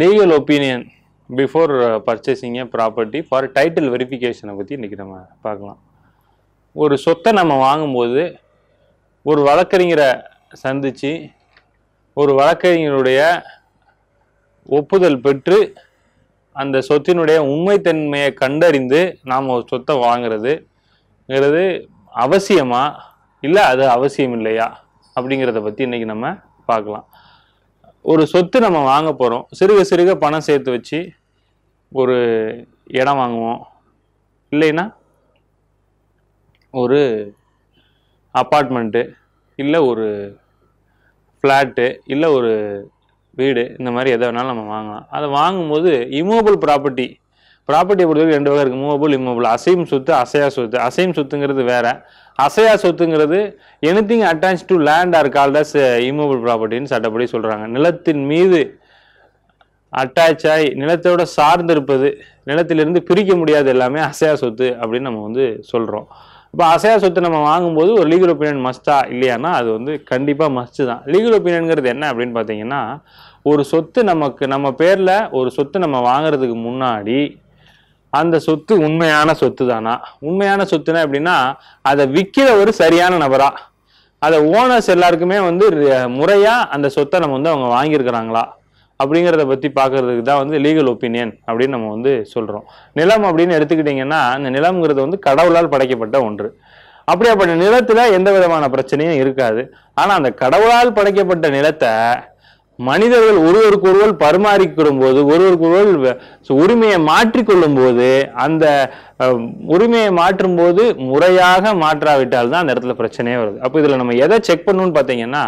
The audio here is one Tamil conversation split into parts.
legal opinion before purchasing a property for title வெரிஃபிகேஷனை பற்றி இன்றைக்கி நம்ம பார்க்கலாம் ஒரு சொத்தை நம்ம வாங்கும்போது ஒரு வழக்கறிஞரை சந்தித்து ஒரு வழக்கறிஞருடைய ஒப்புதல் பெற்று அந்த சொத்தினுடைய உண்மைத்தன்மையை கண்டறிந்து நாம் ஒரு சொத்தை வாங்கிறதுங்கிறது அவசியமா இல்லை அது அவசியம் இல்லையா அப்படிங்கிறத பற்றி இன்றைக்கி நம்ம பார்க்கலாம் ஒரு சொத்து நம்ம வாங்க போகிறோம் சிறுக சிறுக பணம் சேர்த்து வச்சு ஒரு இடம் வாங்குவோம் இல்லைன்னா ஒரு அப்பார்ட்மெண்ட்டு இல்லை ஒரு ஃப்ளாட்டு இல்லை ஒரு வீடு இந்த மாதிரி எதை வேணாலும் நம்ம வாங்கலாம் அதை வாங்கும்போது இமோபிள் ப்ராப்பர்ட்டி ப்ராப்பர்ட்டியை பொறுத்தவரைக்கும் ரெண்டு வகை இருக்குது மூவபிள் இம்மூவபிள் அசையும் சொத்து அசையா சொத்து அசையும் சொத்துங்கிறது வேறு அசையா சொத்துங்கிறது anything attach to land are called as immovable ப்ராப்பர்ட்டின்னு சட்டப்படி சொல்கிறாங்க நிலத்தின் மீது அட்டாச் ஆகி நிலத்தோட சார்ந்திருப்பது நிலத்திலிருந்து பிரிக்க முடியாது எல்லாமே அசையா சொத்து அப்படின்னு நம்ம வந்து சொல்கிறோம் இப்போ அசையா சொத்து நம்ம வாங்கும்போது ஒரு லீகல் ஒப்பீனியன் மஸ்டா இல்லையானா அது வந்து கண்டிப்பாக மஸ்ட்டு தான் லீகல் ஒப்பீனியனுங்கிறது என்ன அப்படின்னு பார்த்தீங்கன்னா ஒரு சொத்து நமக்கு நம்ம பேரில் ஒரு சொத்து நம்ம வாங்குறதுக்கு முன்னாடி அந்த சொத்து உண்மையான சொத்து தானா உண்மையான சொத்துனா எப்படின்னா அதை விற்கிற ஒரு சரியான நபரா அதை ஓனர்ஸ் எல்லாருக்குமே வந்து முறையாக அந்த சொத்தை நம்ம வந்து அவங்க வாங்கியிருக்கிறாங்களா அப்படிங்கிறத பற்றி பார்க்கறதுக்கு தான் வந்து லீகல் ஒப்பீனியன் அப்படின்னு நம்ம வந்து சொல்கிறோம் நிலம் அப்படின்னு எடுத்துக்கிட்டிங்கன்னா அந்த நிலம்ங்கிறது வந்து கடவுளால் படைக்கப்பட்ட ஒன்று அப்படியாப்பட்ட நிலத்தில் எந்த விதமான பிரச்சனையும் இருக்காது ஆனால் அந்த கடவுளால் படைக்கப்பட்ட நிலத்தை மனிதர்கள் ஒருவருக்கு ஒருவர் பரிமாறிக்கிடும் போது ஒருவருக்கு ஒருவர் உரிமையை மாற்றிக்கொள்ளும் போது அந்த உரிமையை மாற்றும் போது முறையாக மாற்றாவிட்டால் தான் அந்த இடத்துல பிரச்சனையே வருது அப்போ இதில் நம்ம எதை செக் பண்ணணும்னு பார்த்தீங்கன்னா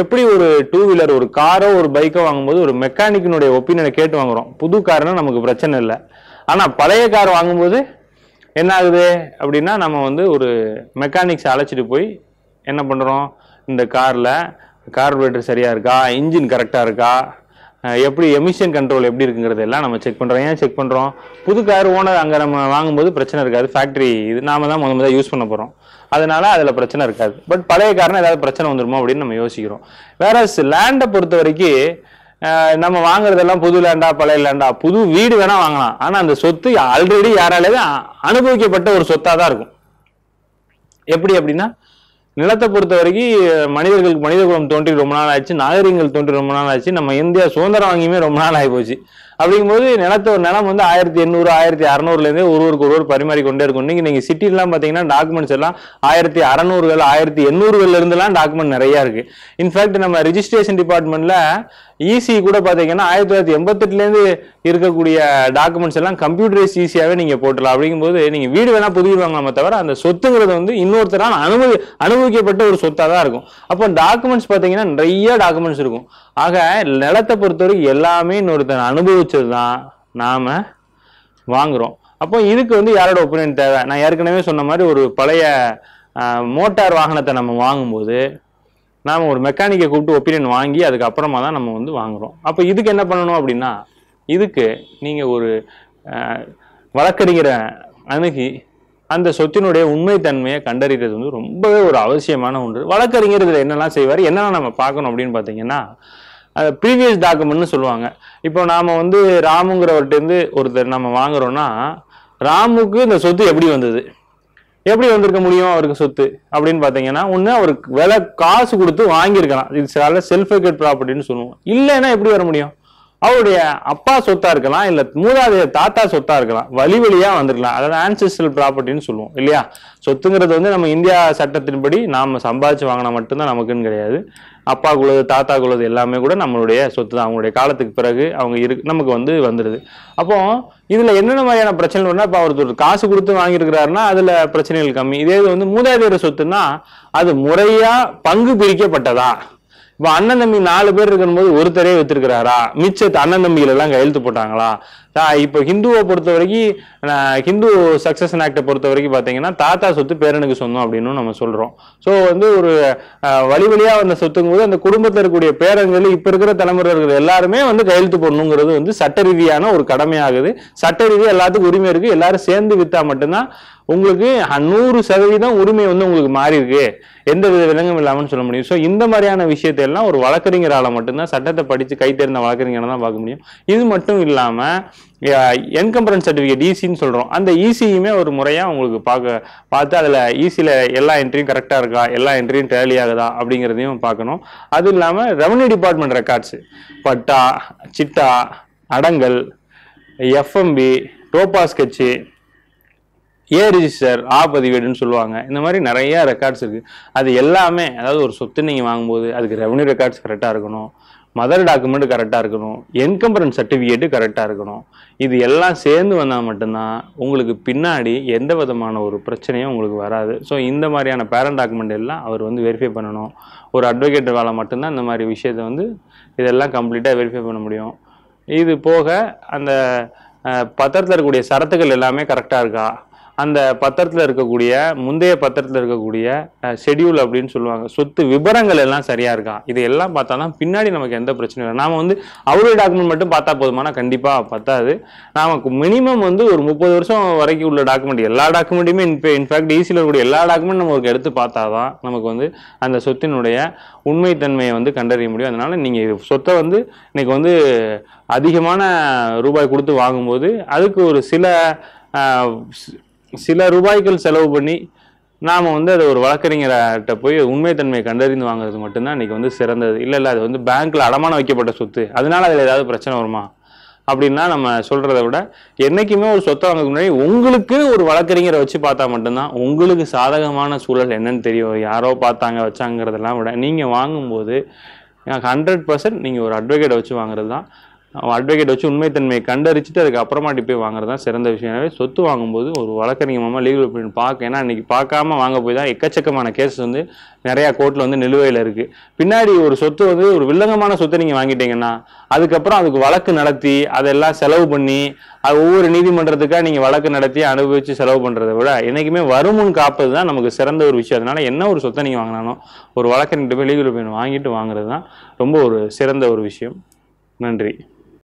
எப்படி ஒரு டூ வீலர் ஒரு காரோ ஒரு பைக்கோ வாங்கும்போது ஒரு மெக்கானிக்கினுடைய ஒப்பீனியனை கேட்டு வாங்குறோம் புது காருன்னா நமக்கு பிரச்சனை இல்லை ஆனால் பழைய கார் வாங்கும்போது என்ன ஆகுது அப்படின்னா நம்ம வந்து ஒரு மெக்கானிக்ஸ் அழைச்சிட்டு போய் என்ன பண்ணுறோம் இந்த காரில் கார்பரேட்டர் சரியாக இருக்கா இன்ஜின் கரெக்டாக இருக்கா எப்படி எமிஷன் கண்ட்ரோல் எப்படி இருக்குங்கிறது எல்லாம் நம்ம செக் பண்ணுறோம் ஏன் செக் பண்ணுறோம் புது கார் ஓனர் அங்கே நம்ம வாங்கும்போது பிரச்சனை இருக்காது ஃபேக்ட்ரி இது நாம தான் முதல் முதல்ல யூஸ் பண்ண போகிறோம் அதனால அதில் பிரச்சனை இருக்காது பட் பழைய காரணம் ஏதாவது பிரச்சனை வந்துருமோ அப்படின்னு நம்ம யோசிக்கிறோம் வேற லேண்டை பொறுத்த வரைக்கும் நம்ம வாங்குறதெல்லாம் புது லேண்டா பழைய லேண்டா புது வீடு வேணால் வாங்கலாம் ஆனால் அந்த சொத்து ஆல்ரெடி யாராலேயே அனுபவிக்கப்பட்ட ஒரு சொத்தாக தான் இருக்கும் எப்படி அப்படின்னா நிலத்தை பொறுத்த வரைக்கும் மனிதர்களுக்கு மனித குலம் தோன்றி ரொம்ப நாள் ஆயிடுச்சு நாகரிகங்கள் தோன்றி ரொம்ப நாள் ஆயிடுச்சு நம்ம இந்தியா சுதந்திரம் வாங்கியுமே ரொம்ப நாள் ஆகி போச்சு அப்படிங்கும்போது நிலத்த ஒரு நிலம் வந்து ஆயிரத்தி எண்ணூறு ஆயிரத்தி அறநூறுலேருந்தே ஒருவருக்கு ஒருவர் பரிமாறி கொண்டே இருக்கும் நீங்கள் நீங்கள் சிட்டிலாம் பார்த்தீங்கன்னா டாக்குமெண்ட்ஸ் எல்லாம் ஆயிரத்தி அறநூறுகள் ஆயிரத்தி எண்ணூறுகள்ல டாக்குமெண்ட் நிறையா இருக்குது இன்ஃபேக்ட் நம்ம ரிஜிஸ்ட்ரேஷன் டிபார்ட்மெண்ட்டில் ஈஸி e கூட பார்த்தீங்கன்னா ஆயிரத்தி தொள்ளாயிரத்தி எண்பத்தெட்டுலேருந்து இருக்கக்கூடிய டாக்குமெண்ட்ஸ் எல்லாம் கம்ப்யூட்டரைஸ் ஈஸியாகவே e நீங்கள் போட்டலாம் அப்படிங்கும்போது நீங்கள் வீடு வேணால் புதுவிடுவாங்க நம்ம தவிர அந்த சொத்துங்கிறது வந்து இன்னொருத்தரால் அனுபவி அனுபவிக்கப்பட்ட ஒரு சொத்தாக தான் இருக்கும் அப்போ டாக்குமெண்ட்ஸ் பார்த்தீங்கன்னா நிறைய டாக்குமெண்ட்ஸ் இருக்கும் ஆக நிலத்தை பொறுத்தவரைக்கும் எல்லாமே இன்னொருத்தர் அனுபவிச்சது தான் நாம் வாங்குகிறோம் அப்போ இதுக்கு வந்து யாரோட ஒப்பீனியன் தேவை நான் ஏற்கனவே சொன்ன மாதிரி ஒரு பழைய மோட்டார் வாகனத்தை நம்ம வாங்கும்போது நாம் ஒரு மெக்கானிக்கை கூப்பிட்டு ஒப்பீனியன் வாங்கி அதுக்கப்புறமா தான் நம்ம வந்து வாங்குகிறோம் அப்போ இதுக்கு என்ன பண்ணணும் அப்படின்னா இதுக்கு நீங்கள் ஒரு வழக்கறிஞரை அணுகி அந்த சொத்தினுடைய உண்மைத்தன்மையை கண்டறிகிறது வந்து ரொம்பவே ஒரு அவசியமான ஒன்று வழக்கறிஞர் இதில் என்னெல்லாம் செய்வார் என்னெல்லாம் நம்ம பார்க்கணும் அப்படின்னு பார்த்தீங்கன்னா ப்ரீவியஸ் டாக்குமெண்ட்னு சொல்லுவாங்க இப்போ நாம் வந்து ராமுங்கிறவர்கிட்டேருந்து ஒருத்தர் நம்ம வாங்குறோன்னா ராமுக்கு இந்த சொத்து எப்படி வந்தது எப்படி வந்திருக்க முடியும் அவருக்கு சொத்து அப்படின்னு பார்த்தீங்கன்னா ஒன்று அவருக்கு விலை காசு கொடுத்து வாங்கியிருக்கலாம் இது சில செல்ஃபேக்கட் ப்ராப்பர்ட்டின்னு சொல்லுவோம் இல்லைன்னா எப்படி வர முடியும் அவருடைய அப்பா சொத்தா இருக்கலாம் இல்ல மூதாதைய தாத்தா சொத்தா இருக்கலாம் வழி வழியா வந்திருக்கலாம் அதாவது ஆன்சஸ்டல் ப்ராப்பர்ட்டின்னு சொல்லுவோம் இல்லையா சொத்துங்கிறது வந்து நம்ம இந்தியா சட்டத்தின்படி நாம சம்பாதிச்சு வாங்கினா மட்டும்தான் நமக்குன்னு கிடையாது அப்பா தாத்தா தாத்தாக்குள்ளது எல்லாமே கூட நம்மளுடைய சொத்து தான் அவங்களுடைய காலத்துக்கு பிறகு அவங்க இரு நமக்கு வந்து வந்துடுது அப்போ இதில் என்னென்ன மாதிரியான பிரச்சனைனா இப்போ ஒருத்தர் காசு கொடுத்து வாங்கியிருக்கிறாருன்னா அதில் பிரச்சனைகள் கம்மி இதே இது வந்து மூதாதையர் சொத்துன்னா அது முறையாக பங்கு பிரிக்கப்பட்டதா இப்போ அண்ணன் தம்பி நாலு பேர் இருக்கும்போது ஒருத்தரே வச்சிருக்கிறாரா மிச்சத்து அண்ணன் தம்பிகள் எல்லாம் கையெழுத்து போட்டாங்களா இப்போ ஹிந்துவை பொறுத்த வரைக்கும் ஹிந்து சக்சஷன் ஆக்டை பொறுத்த வரைக்கும் பார்த்தீங்கன்னா தாத்தா சொத்து பேரனுக்கு சொந்தம் அப்படின்னு நம்ம சொல்கிறோம் ஸோ வந்து ஒரு வழி வழியாக வந்த சொத்துங்கும் போது அந்த குடும்பத்தில் இருக்கக்கூடிய பேரன்கள் இப்போ இருக்கிற தலைமுறை இருக்கிற எல்லாருமே வந்து கையெழுத்து போடணுங்கிறது வந்து சட்ட ரீதியான ஒரு கடமையாகுது சட்ட ரீதியாக எல்லாத்துக்கும் உரிமை இருக்குது எல்லாரும் சேர்ந்து விற்றா மட்டும்தான் உங்களுக்கு நூறு சதவீதம் உரிமை வந்து உங்களுக்கு மாறி இருக்கு எந்த வித விலங்கும் இல்லாமல் சொல்ல முடியும் ஸோ இந்த மாதிரியான விஷயத்தை எல்லாம் ஒரு வழக்கறிஞரால் மட்டும்தான் சட்டத்தை படித்து கை தேர்ந்த வழக்கறிஞரை தான் பார்க்க முடியும் இது மட்டும் இல்லாமல் என்கம்பரன்ஸ் சர்டிஃபிகேட் ஈசின்னு சொல்கிறோம் அந்த ஈசியுமே e ஒரு முறையாக உங்களுக்கு பார்க்க பார்த்து அதில் ஈஸியில் e எல்லா என்ட்ரியும் கரெக்டாக இருக்கா எல்லா என்ட்ரியும் டேலி ஆகுதா அப்படிங்கிறதையும் பார்க்கணும் அது இல்லாமல் revenue department records patta chitta adangal FMB டோபா ஸ்கெட்சு ஏ ரிஜிஸ்டர் ஆ பதிவேடுன்னு சொல்லுவாங்க இந்த மாதிரி நிறையா ரெக்கார்ட்ஸ் இருக்குது அது எல்லாமே அதாவது ஒரு சொத்து நீங்கள் வாங்கும்போது அதுக்கு ரெவன்யூ ரெக்கார்ட்ஸ் கரெக்டாக இருக்கணும் மதர் டாக்குமெண்ட் கரெக்டாக இருக்கணும் என்கம்பரன் சர்டிஃபிகேட்டு கரெக்டாக இருக்கணும் இது எல்லாம் சேர்ந்து வந்தால் மட்டும்தான் உங்களுக்கு பின்னாடி எந்த விதமான ஒரு பிரச்சனையும் உங்களுக்கு வராது ஸோ இந்த மாதிரியான பேரண்ட் டாக்குமெண்ட் எல்லாம் அவர் வந்து வெரிஃபை பண்ணணும் ஒரு அட்வொகேட் வேலை மட்டும்தான் இந்த மாதிரி விஷயத்தை வந்து இதெல்லாம் கம்ப்ளீட்டாக வெரிஃபை பண்ண முடியும் இது போக அந்த பத்திரத்தில் இருக்கக்கூடிய சரத்துக்கள் எல்லாமே கரெக்டாக இருக்கா அந்த பத்திரத்தில் இருக்கக்கூடிய முந்தைய பத்திரத்தில் இருக்கக்கூடிய ஷெடியூல் அப்படின்னு சொல்லுவாங்க சொத்து விவரங்கள் எல்லாம் சரியாக இருக்கா இது எல்லாம் பார்த்தா தான் பின்னாடி நமக்கு எந்த பிரச்சனையும் இல்லை நாம் வந்து அவருடைய டாக்குமெண்ட் மட்டும் பார்த்தா போதுமானா கண்டிப்பாக பார்த்தாது நமக்கு மினிமம் வந்து ஒரு முப்பது வருஷம் வரைக்கும் உள்ள டாக்குமெண்ட் எல்லா டாக்குமெண்ட்டுமே இன்ஃபே இன்ஃபேக்ட் ஈஸியில் இருக்கக்கூடிய எல்லா டாக்குமெண்ட் நம்ம எடுத்து பார்த்தா தான் நமக்கு வந்து அந்த சொத்தினுடைய உண்மைத்தன்மையை வந்து கண்டறிய முடியும் அதனால் நீங்கள் சொத்தை வந்து இன்னைக்கு வந்து அதிகமான ரூபாய் கொடுத்து வாங்கும்போது அதுக்கு ஒரு சில சில ரூபாய்கள் செலவு பண்ணி நாம் வந்து அதை ஒரு வழக்கறிஞர்கிட்ட போய் உண்மைத்தன்மையை கண்டறிந்து வாங்குறது மட்டும்தான் இன்றைக்கி வந்து சிறந்தது இல்லை இல்லை அது வந்து பேங்க்கில் அடமானம் வைக்கப்பட்ட சொத்து அதனால் அதில் ஏதாவது பிரச்சனை வருமா அப்படின்னா நம்ம சொல்கிறத விட என்றைக்குமே ஒரு சொத்தை வாங்கிறதுக்கு முன்னாடி உங்களுக்கு ஒரு வழக்கறிஞரை வச்சு பார்த்தா மட்டும்தான் உங்களுக்கு சாதகமான சூழல் என்னன்னு தெரியும் யாரோ பார்த்தாங்க வச்சாங்கிறதெல்லாம் விட நீங்கள் வாங்கும்போது ஹண்ட்ரட் பர்சன்ட் நீங்கள் ஒரு அட்வொகேட்டை வச்சு வாங்குறது தான் அவன் அட்வொகேட் வச்சு உண்மைத்தன்மையை கண்டறிச்சிட்டு அதுக்கப்புறமாட்டி போய் வாங்குறது தான் சிறந்த விஷயம் எனவே சொத்து வாங்கும்போது ஒரு வழக்கறிஞர் மூலமாக லீகல் ஒப்பீனியன் பார்க்க ஏன்னா இன்னைக்கு பார்க்காம வாங்க போய் தான் எக்கச்சக்கமான கேஸ் வந்து நிறையா கோர்ட்டில் வந்து நிலுவையில் இருக்குது பின்னாடி ஒரு சொத்து வந்து ஒரு வில்லங்கமான சொத்தை நீங்கள் வாங்கிட்டீங்கன்னா அதுக்கப்புறம் அதுக்கு வழக்கு நடத்தி அதெல்லாம் செலவு பண்ணி அது ஒவ்வொரு நீதிமன்றத்துக்காக நீங்கள் வழக்கு நடத்தி அனுபவித்து செலவு பண்ணுறதை விட என்றைக்குமே வருமுன் காப்பது தான் நமக்கு சிறந்த ஒரு விஷயம் அதனால் என்ன ஒரு சொத்தை நீங்கள் வாங்கினாலும் ஒரு வழக்கறிஞர்கிட்ட போய் லீகல் ஒப்பீனியன் வாங்கிட்டு வாங்குறது தான் ரொம்ப ஒரு சிறந்த ஒரு விஷயம் நன்றி